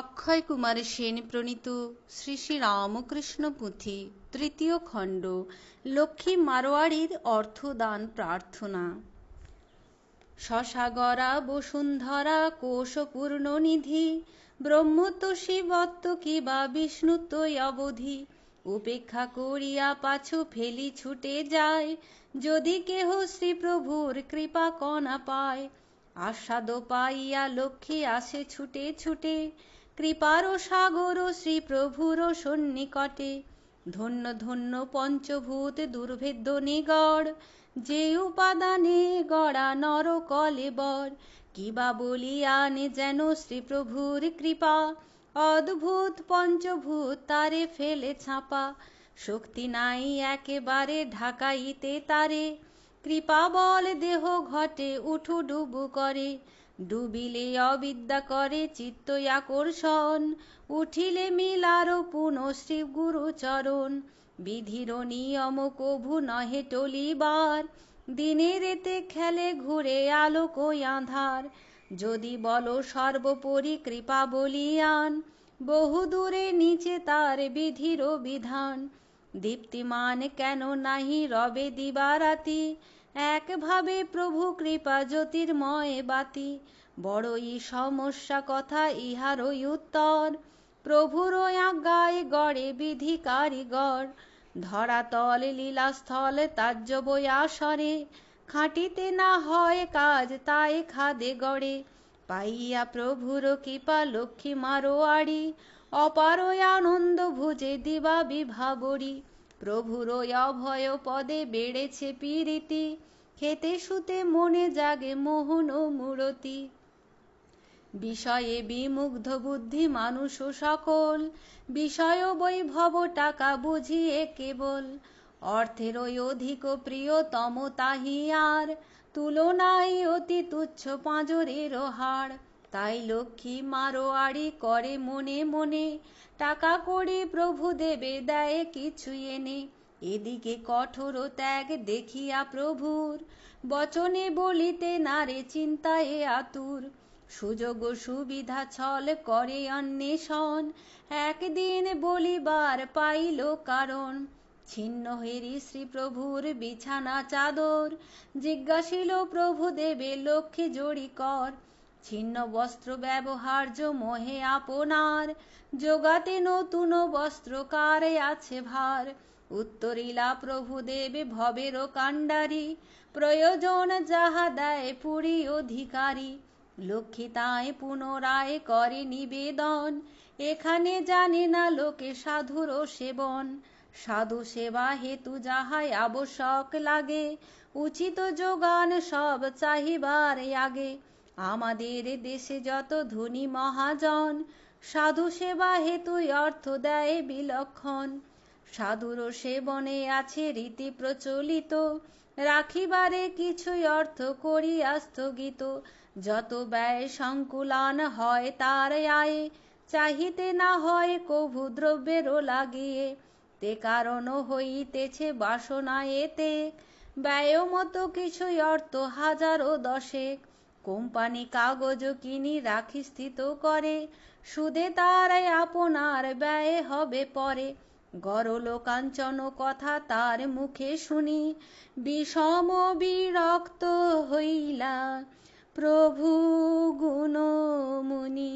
অক্ষয় কুমার সেন প্রণীত শ্রী শ্রী রামকৃষ্ণ পুঁথি তৃতীয় খণ্ড লক্ষ্মী মারোয়ারির অর্থদান প্রার্থনা শশাগরা বসুন্ধরা কোষপূর্ণ নিধি ব্রহ্মতোষী শিবত্ব কি বা বিষ্ণুতই অবধি উপেক্ষা করিয়া পাছু ফেলি ছুটে যায় যদি কেহ শ্রীপ্রভুর কৃপা কণা পায় আস্বাদ পাইয়া লক্ষ্মী আসে ছুটে ছুটে কৃপার সাগর শ্রী প্রভুর সন্নিকটে ধন্য ধন্য পঞ্চভূত দুর্ভেদ্য নিগড় যে উপাদানে গড়া নর কলেবর কিবা বলিয়ানে যেন শ্রীপ্রভুর কৃপা অদ্ভুত পঞ্চভূত তারে ফেলে ছাপা শক্তি নাই একেবারে ঢাকাইতে তারে কৃপাবল দেহ ঘটে উঠু ডুবু করে ডুবিলে অবিদ্যা করে চিত্ত আকর্ষণ উঠিলে মিলার পুনঃশ্রী গুরুচরণ বিধির নিয়ম কভু নহে টলিবার দিনে রেতে খেলে ঘুরে আলোক আধার যদি বল সর্বোপরি কৃপা বলিয়ান বহুদূরে নিচে তার বিধির বিধান দীপ্তিমান কেন নাহি রবে দিবারাতি একভাবে প্রভু কৃপা জ্যোতির্ময় বাতি বড়ই সমস্যা কথা ইহারই উত্তর প্রভুর আজ্ঞায় গড়ে বিধি কারিগর ধরাতল লীলাস্থল আসরে খাটিতে না হয় কাজ তাই খাদে গড়ে পাইয়া প্রভুর কৃপা লক্ষ্মী মারো আড়ি অপারয় আনন্দ ভুজে দিবা বিভাবরি প্রভুর অভয় পদে বেড়েছে পিরিতি খেতে শুতে মনে জাগে মোহন ও মূরতি বিষয়ে বিমুগ্ধ বুদ্ধি মানুষ সকল বিষয় বৈভব টাকা বুঝিয়ে কেবল অর্থের ওই অধিক প্রিয়তম তাহিয়ার তুলনায় অতি তুচ্ছ পাঁজরের হাড় তাই লক্ষ্মী আড়ি করে মনে মনে টাকা করে প্রভু দেবে দেয় কিছু এনে এদিকে কঠোর ত্যাগ দেখিয়া প্রভুর বচনে বলিতে নারে চিন্তায় আতুর সুযোগ সুবিধা ছল করে অন্বেষণ একদিন বলিবার পাইল কারণ ছিন্ন হেরি শ্রীপ্রভুর বিছানা চাদর জিজ্ঞাসিল প্রভু দেবে লক্ষ্মী জড়ি কর ছিন্ন বস্ত্র ব্যবহার্য মোহে আপনার যোগাতে নতুন বস্ত্র কারে আছে ভার উত্তরিলা প্রভু দেবে ভবেরও কাণ্ডারি প্রয়োজন যাহা দেয় পুরী অধিকারী লক্ষ্মী তাই পুনরায় করে নিবেদন এখানে জানে না লোকে সাধুর সেবন সাধু সেবা হেতু যাহাই আবশ্যক লাগে উচিত যোগান সব চাহিবার আগে আমাদের দেশে যত ধনী মহাজন সাধু সেবা হেতু অর্থ দেয় বিলক্ষণ সাধুর সেবনে আছে রীতি প্রচলিত রাখিবারে কিছুই অর্থ করিয়া স্থগিত যত ব্যয় সংকুলান হয় তার আয়ে চাহিতে না হয় কভু দ্রব্যেরও লাগিয়ে তে কারণ হইতেছে বাসনা এতে ব্যয় মতো কিছুই অর্থ হাজারো দশেক কোম্পানি কাগজ কিনি রাখি স্থিত করে সুদে তারাই আপনার ব্যয় হবে পরে গরল কাঞ্চন কথা তার মুখে শুনি বিষম বিরক্ত হইলা প্রভু গুণমুনি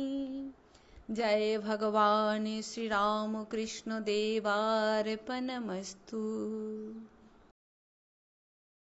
जय भगवान् श्रीरामकृष्णदेवार्पणमस्तु